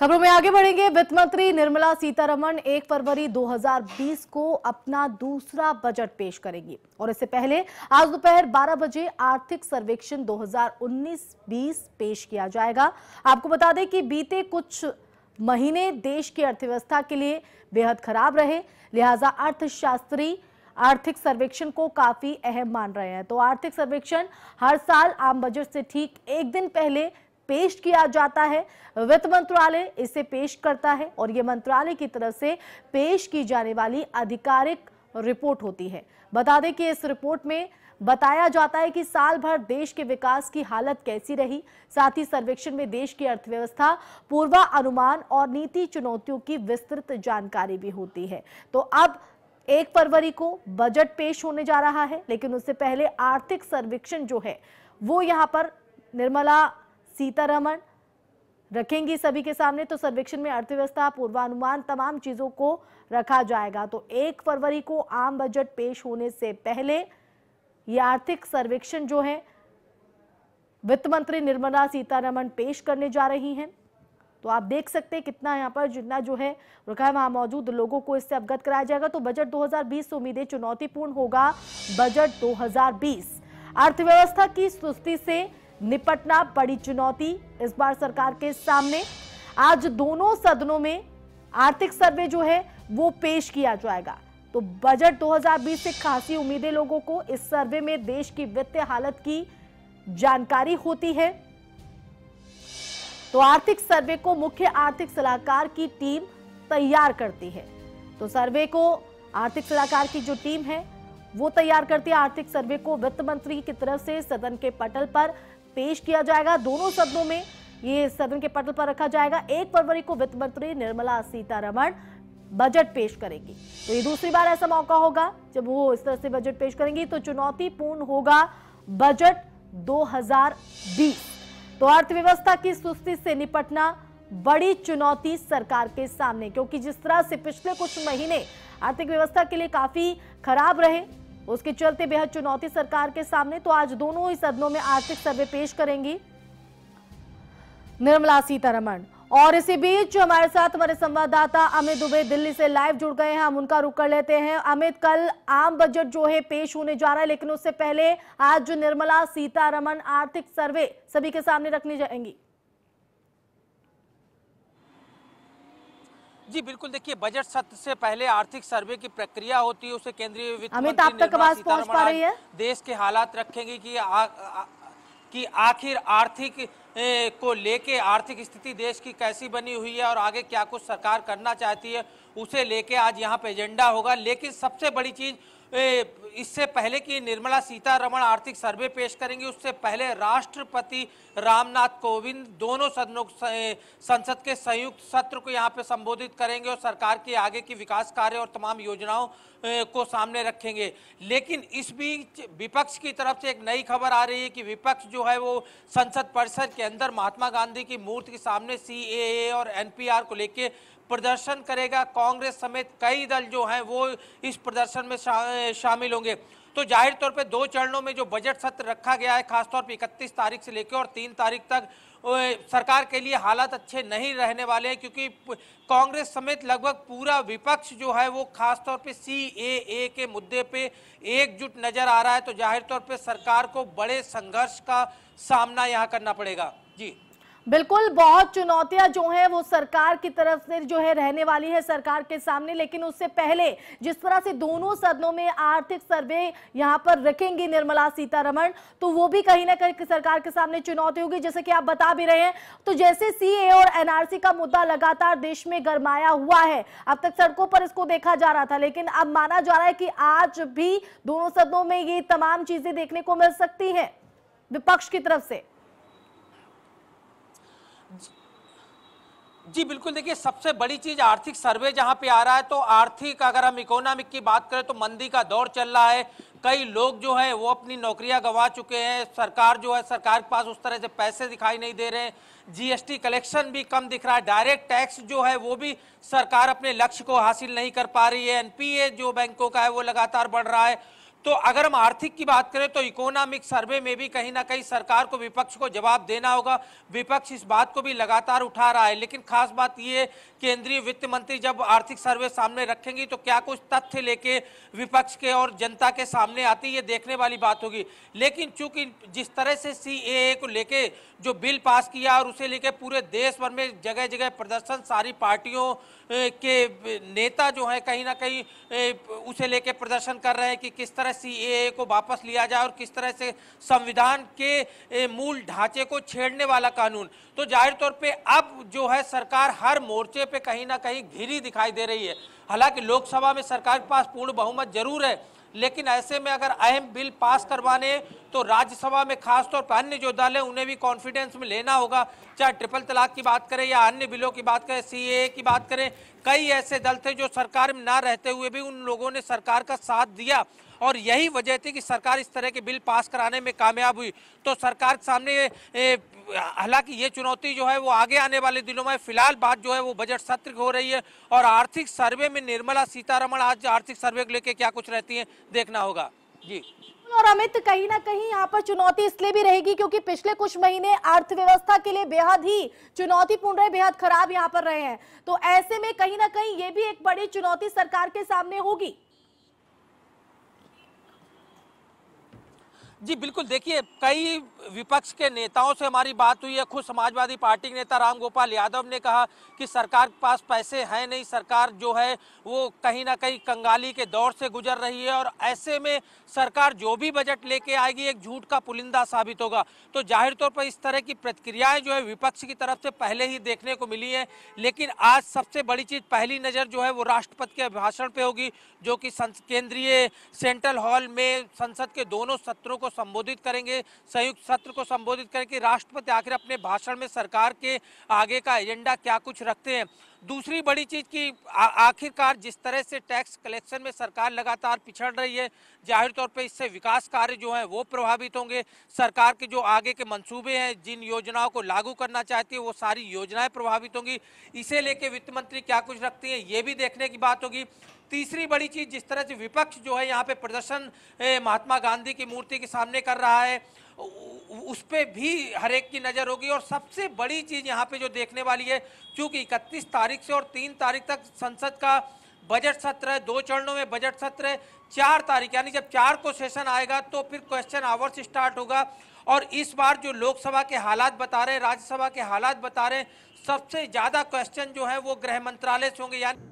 खबरों में आगे बढ़ेंगे वित्त मंत्री निर्मला सीतारमण 1 फरवरी 2020 को अपना दूसरा बजट पेश करेंगी और इससे पहले आज दोपहर 12 बजे आर्थिक सर्वेक्षण 2019-20 पेश किया जाएगा आपको बता दें कि बीते कुछ महीने देश की अर्थव्यवस्था के लिए बेहद खराब रहे लिहाजा अर्थशास्त्री आर्थिक सर्वेक्षण को काफी अहम मान रहे हैं तो आर्थिक सर्वेक्षण हर साल आम बजट से ठीक एक दिन पहले पेश किया जाता है वित्त मंत्रालय इसे पेश करता है और ये मंत्रालय की तरफ से पेश की जाने वाली आधिकारिक रिपोर्ट होती है बता दें कि इस रिपोर्ट में बताया जाता है कि साल भर देश के विकास की हालत कैसी रही साथ ही सर्वेक्षण में देश की अर्थव्यवस्था पूर्वानुमान और नीति चुनौतियों की विस्तृत जानकारी भी होती है तो अब एक फरवरी को बजट पेश होने जा रहा है लेकिन उससे पहले आर्थिक सर्वेक्षण जो है वो यहाँ पर निर्मला सीतारमण रखेंगी सभी के सामने तो सर्वेक्षण में अर्थव्यवस्था पूर्वानुमान तमाम चीजों को रखा जाएगा तो एक फरवरी को आम बजट पेश होने से पहले यह आर्थिक सर्वेक्षण जो है वित्त मंत्री निर्मला सीतारमण पेश करने जा रही हैं तो आप देख सकते हैं कितना यहाँ पर जितना जो है रखा है वहां मौजूद लोगों को इससे अवगत कराया जाएगा तो बजट 2020 से उम्मीदें चुनौतीपूर्ण होगा बजट 2020 अर्थव्यवस्था की सुस्ती से निपटना बड़ी चुनौती इस बार सरकार के सामने आज दोनों सदनों में आर्थिक सर्वे जो है वो पेश किया जाएगा तो बजट 2020 से खासी उम्मीदें लोगों को इस सर्वे में देश की वित्तीय हालत की जानकारी होती है तो आर्थिक सर्वे को मुख्य आर्थिक सलाहकार की टीम तैयार करती है तो सर्वे को आर्थिक सलाहकार की जो टीम है वो तैयार करती है आर्थिक सर्वे को वित्त मंत्री की तरफ से सदन के पटल पर पेश किया जाएगा दोनों सदनों में ये सदन के पटल पर रखा जाएगा एक फरवरी को वित्त मंत्री निर्मला सीतारमण बजट पेश करेंगी तो ये दूसरी बार ऐसा मौका होगा जब वो इस तरह से बजट पेश करेंगी तो चुनौतीपूर्ण होगा बजट 2020 तो अर्थव्यवस्था की सुस्ती से निपटना बड़ी चुनौती सरकार के सामने क्योंकि जिस तरह से पिछले कुछ महीने आर्थिक व्यवस्था के लिए काफी खराब रहे उसके चलते बेहद चुनौती सरकार के सामने तो आज दोनों ही सदनों में आर्थिक सर्वे पेश करेंगी निर्मला सीतारमण और इसी बीच हमारे साथ हमारे संवाददाता अमित दुबे दिल्ली से लाइव जुड़ गए हैं हम उनका रुख कर लेते हैं अमित कल आम बजट जो है पेश होने जा रहा है लेकिन उससे पहले आज जो निर्मला सीतारमण आर्थिक सर्वे सभी के सामने रखने जाएंगी जी बिल्कुल देखिए बजट सत्र से पहले आर्थिक सर्वे की प्रक्रिया होती है उसे केंद्रीय वित्त मंत्री देश के हालात रखेंगे कि आ, आ, कि आखिर आर्थिक ए, को लेके आर्थिक स्थिति देश की कैसी बनी हुई है और आगे क्या कुछ सरकार करना चाहती है उसे लेके आज यहाँ पे एजेंडा होगा लेकिन सबसे बड़ी चीज़ इससे पहले कि निर्मला सीतारमण आर्थिक सर्वे पेश करेंगी उससे पहले राष्ट्रपति रामनाथ कोविंद दोनों सदनों संसद के संयुक्त सत्र को यहाँ पे संबोधित करेंगे और सरकार के आगे की विकास कार्य और तमाम योजनाओं को सामने रखेंगे लेकिन इस बीच विपक्ष की तरफ से एक नई खबर आ रही है कि विपक्ष जो है वो संसद परिसर के अंदर महात्मा गांधी की मूर्ति के सामने सी और एन को लेकर प्रदर्शन करेगा कांग्रेस समेत कई दल जो हैं वो इस प्रदर्शन में शा, शामिल होंगे तो जाहिर तौर पे दो चरणों में जो बजट सत्र रखा गया है खासतौर पे 31 तारीख से लेकर और 3 तारीख तक सरकार के लिए हालात अच्छे नहीं रहने वाले हैं क्योंकि कांग्रेस समेत लगभग पूरा विपक्ष जो है वो खासतौर पे सी ए ए के मुद्दे पे एकजुट नजर आ रहा है तो जाहिर तौर पे सरकार को बड़े संघर्ष का सामना यहाँ करना पड़ेगा जी बिल्कुल बहुत चुनौतियां जो हैं वो सरकार की तरफ से जो है रहने वाली है सरकार के सामने लेकिन उससे पहले जिस तरह से दोनों सदनों में आर्थिक सर्वे यहाँ पर रखेंगी निर्मला सीतारमण तो वो भी कहीं ना कहीं सरकार के सामने चुनौती होगी जैसे कि आप बता भी रहे हैं तो जैसे सीए और एनआरसी का मुद्दा लगातार देश में गरमाया हुआ है अब तक सड़कों पर इसको देखा जा रहा था लेकिन अब माना जा रहा है कि आज भी दोनों सदनों में ये तमाम चीजें देखने को मिल सकती है विपक्ष की तरफ से जी बिल्कुल देखिए सबसे बड़ी चीज आर्थिक सर्वे जहां पे आ रहा है तो आर्थिक अगर हम इकोनॉमिक की बात करें तो मंदी का दौर चल रहा है कई लोग जो है वो अपनी नौकरियां गंवा चुके हैं सरकार जो है सरकार के पास उस तरह से पैसे दिखाई नहीं दे रहे हैं जीएसटी कलेक्शन भी कम दिख रहा है डायरेक्ट टैक्स जो है वो भी सरकार अपने लक्ष्य को हासिल नहीं कर पा रही है एनपीए जो बैंकों का है वो लगातार बढ़ रहा है तो अगर हम आर्थिक की बात करें तो इकोनॉमिक सर्वे में भी कहीं ना कहीं सरकार को विपक्ष को जवाब देना होगा विपक्ष इस बात को भी लगातार उठा रहा है लेकिन खास बात ये केंद्रीय वित्त मंत्री जब आर्थिक सर्वे सामने रखेंगी तो क्या कुछ तथ्य लेके विपक्ष के और जनता के सामने आती ये देखने वाली बात होगी लेकिन चूंकि जिस तरह से सी को लेके जो बिल पास किया और उसे लेके पूरे देश भर में जगह जगह प्रदर्शन सारी पार्टियों के नेता जो है कहीं ना कहीं उसे लेके प्रदर्शन कर रहे हैं कि किस तरह तरह सीएए को वापस लिया जाए और किस तरह से संविधान के मूल ढांचे को छेड़ने वाला कानून तो जाहिर तौर पे अब जो है सरकार हर मोर्चे पे कहीं ना कहीं घिरी दिखाई दे रही है हालांकि लोकसभा में सरकार के पास पूर्ण बहुमत जरूर है लेकिन ऐसे में अगर अहम बिल पास करवाने तो राज्यसभा में खासतौर पर अन्य जो दल है उन्हें भी कॉन्फिडेंस में लेना होगा चाहे ट्रिपल तलाक की बात करें या अन्य बिलों की बात करें सी की बात करें कई ऐसे दल थे जो सरकार में ना रहते हुए भी उन लोगों ने सरकार का साथ दिया और यही वजह थी कि सरकार इस तरह के बिल पास कराने में कामयाब हुई तो सरकार के सामने हालांकि ये चुनौती जो है वो आगे आने वाले दिनों में फिलहाल बात जो है वो बजट सत्र हो रही है और आर्थिक सर्वे में निर्मला सीतारमण आज आर्थिक सर्वे को लेकर क्या कुछ रहती है देखना होगा जी और अमित कहीं ना कहीं यहाँ पर चुनौती इसलिए भी रहेगी क्योंकि पिछले कुछ महीने अर्थव्यवस्था के लिए बेहद ही चुनौतीपूर्ण रहे बेहद खराब यहाँ पर रहे हैं तो ऐसे में कहीं ना कहीं ये भी एक बड़ी चुनौती सरकार के सामने होगी जी बिल्कुल देखिए कई विपक्ष के नेताओं से हमारी बात हुई है खुद समाजवादी पार्टी के नेता राम गोपाल यादव ने कहा कि सरकार के पास पैसे हैं नहीं सरकार जो है वो कहीं ना कहीं कंगाली के दौर से गुजर रही है और ऐसे में सरकार जो भी बजट लेके आएगी एक झूठ का पुलिंदा साबित होगा तो जाहिर तौर पर इस तरह की प्रतिक्रियाएँ जो है विपक्ष की तरफ से पहले ही देखने को मिली है लेकिन आज सबसे बड़ी चीज़ पहली नज़र जो है वो राष्ट्रपति के अभिभाषण पर होगी जो कि केंद्रीय सेंट्रल हॉल में संसद के दोनों सत्रों को संबोधित करेंगे संयुक्त सत्र को संबोधित करेंगे राष्ट्रपति आखिर अपने भाषण में सरकार के आगे का एजेंडा क्या कुछ रखते हैं दूसरी बड़ी चीज की आखिरकार जिस तरह से टैक्स कलेक्शन में सरकार लगातार पिछड़ रही है जाहिर तौर पे इससे विकास कार्य जो हैं वो प्रभावित होंगे सरकार के जो आगे के मंसूबे हैं जिन योजनाओं को लागू करना चाहती है वो सारी योजनाएं प्रभावित होंगी इसे लेके वित्त मंत्री क्या कुछ रखती हैं ये भी देखने की बात होगी तीसरी बड़ी चीज जिस तरह से विपक्ष जो है यहाँ पे प्रदर्शन महात्मा गांधी की मूर्ति के सामने कर रहा है उस पर भी हर एक की नज़र होगी और सबसे बड़ी चीज़ यहाँ पे जो देखने वाली है क्योंकि इकतीस तारीख से और तीन तारीख तक संसद का बजट सत्र है दो चरणों में बजट सत्र है चार तारीख यानी जब चार को सेशन आएगा तो फिर क्वेश्चन आवर्स स्टार्ट होगा और इस बार जो लोकसभा के हालात बता रहे हैं राज्यसभा के हालात बता रहे हैं सबसे ज़्यादा क्वेश्चन जो है वो गृह मंत्रालय से होंगे यानी